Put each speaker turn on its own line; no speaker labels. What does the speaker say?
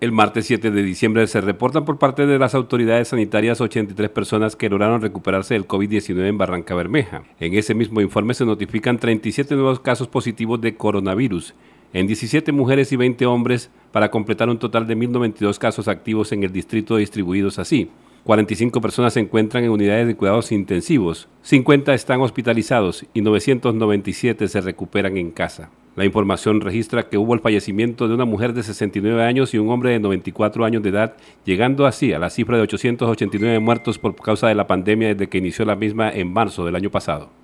El martes 7 de diciembre se reportan por parte de las autoridades sanitarias 83 personas que lograron recuperarse del COVID-19 en Barranca Bermeja. En ese mismo informe se notifican 37 nuevos casos positivos de coronavirus en 17 mujeres y 20 hombres para completar un total de 1.092 casos activos en el distrito distribuidos así. 45 personas se encuentran en unidades de cuidados intensivos, 50 están hospitalizados y 997 se recuperan en casa. La información registra que hubo el fallecimiento de una mujer de 69 años y un hombre de 94 años de edad, llegando así a la cifra de 889 muertos por causa de la pandemia desde que inició la misma en marzo del año pasado.